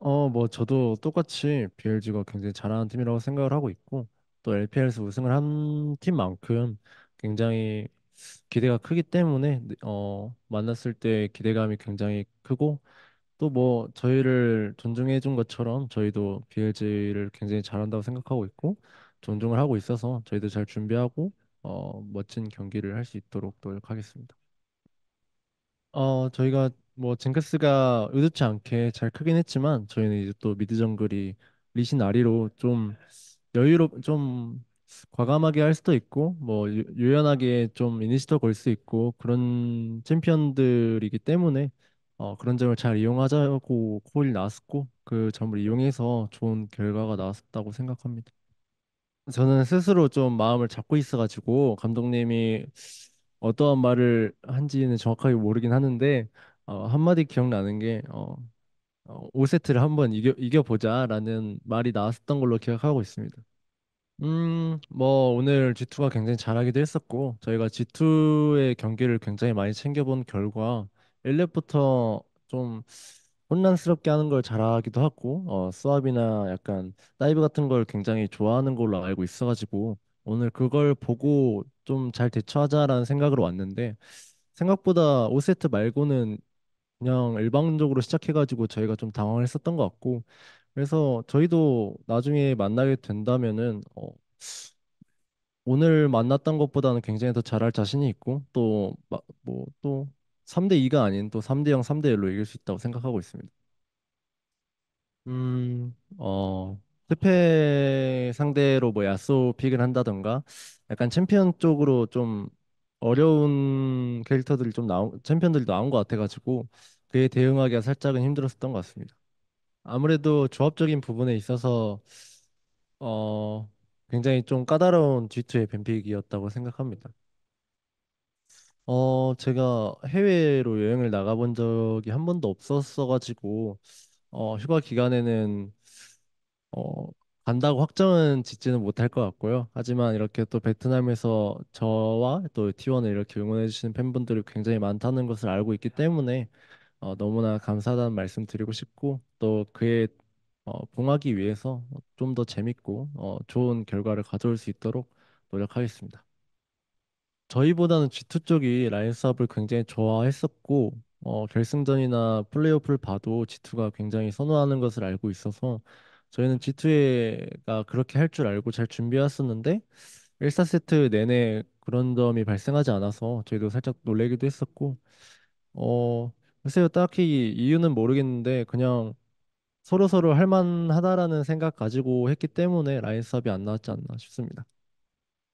어, 뭐 저도 똑같이 BLG가 굉장히 잘하는 팀이라고 생각을 하고 있고 또 LPL에서 우승을 한 팀만큼 굉장히 기대가 크기 때문에 네, 어, 만났을 때 기대감이 굉장히 크고 또 뭐 저희를 존중해 준 것처럼 저희도 BLG를 굉장히 잘한다고 생각하고 있고 존중을 하고 있어서 저희도 잘 준비하고 어, 멋진 경기를 할 수 있도록 노력하겠습니다. 어, 저희가 뭐 징크스가 의도치 않게 잘 크긴 했지만 저희는 이제 또 미드 정글이 리신 아리로 좀 여유롭 좀 과감하게 할 수도 있고 뭐 유, 유연하게 좀 이니시터 걸 수 있고 그런 챔피언들이기 때문에 어, 그런 점을 잘 이용하자고 콜이 나왔고그 점을 이용해서 좋은 결과가 나왔다고 생각합니다. 저는 스스로 좀 마음을 잡고 있어가지고 감독님이 어떠한 말을 한지는 정확하게 모르긴 하는데 어, 한마디 기억나는 게 어, 어, 5세트를 한번 이겨 이겨보자라는 말이 나왔었던 걸로 기억하고 있습니다. 음, 뭐 오늘 G2가 굉장히 잘하기도 했었고 저희가 G2의 경기를 굉장히 많이 챙겨본 결과 1렙부터 좀 혼란스럽게 하는 걸 잘하기도 하고 어, 스왑이나 약간 다이브 같은 걸 굉장히 좋아하는 걸로 알고 있어가지고 오늘 그걸 보고 좀 잘 대처하자라는 생각으로 왔는데 생각보다 5세트 말고는 그냥 일방적으로 시작해가지고 저희가 좀당황 했었던 것 같고 그래서 저희도 나중에 만나게 된다면은 어, 오늘 만났던 것보다는 굉장히 더 잘할 자신이 있고 또 뭐또 3대 2가 아닌 또 3대 0, 3대 1로 이길 수 있다고 생각하고 있습니다. 음, 어. 스페 상대로 뭐 야쏘 픽을 한다던가 약간 챔피언 쪽으로 좀 어려운 캐릭터들이 좀 나온 챔피언들이 나온 것 같아가지고 그에 대응하기가 살짝은 힘들었었던 것 같습니다. 아무래도 조합적인 부분에 있어서 어 굉장히 좀 까다로운 G2의 뱀픽이었다고 생각합니다. 어 제가 해외로 여행을 나가본 적이 한 번도 없었어가지고 어 휴가 기간에는 어, 간다고 확정은 짓지는 못할 것 같고요. 하지만 이렇게 또 베트남에서 저와 또 T1을 이렇게 응원해주시는 팬분들이 굉장히 많다는 것을 알고 있기 때문에 어, 너무나 감사하다는 말씀 드리고 싶고 또 그에 어, 봉하기 위해서 좀 더 재밌고 어, 좋은 결과를 가져올 수 있도록 노력하겠습니다. 저희보다는 G2 쪽이 라인 사업을 굉장히 좋아했었고 어, 결승전이나 플레이오프를 봐도 G2가 굉장히 선호하는 것을 알고 있어서 저희는 G2가 그렇게 할 줄 알고 잘 준비했었는데 1사세트 내내 그런 점이 발생하지 않아서 저희도 살짝 놀래기도 했었고 어 글쎄요 딱히 이유는 모르겠는데 그냥 서로서로 할 만하다라는 생각 가지고 했기 때문에 라인 수업이 안 나왔지 않나 싶습니다.